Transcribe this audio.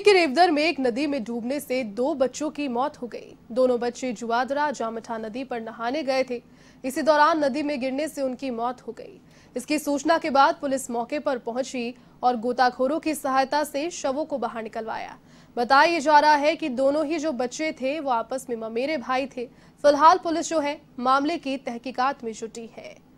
UP के रेवदर में एक नदी में डूबने से दो बच्चों की मौत हो गई दोनों बच्चे जुआदरा जामठा नदी पर नहाने गए थे इसी दौरान नदी में गिरने से उनकी मौत हो गई इसकी सूचना के बाद पुलिस मौके पर पहुंची और गोताखोरों की सहायता से शवों को बाहर निकलवाया बताया जा रहा है कि दोनों ही जो बच्चे थे वो आपस में ममेरे भाई थे फिलहाल पुलिस जो है मामले की तहकीकात में जुटी है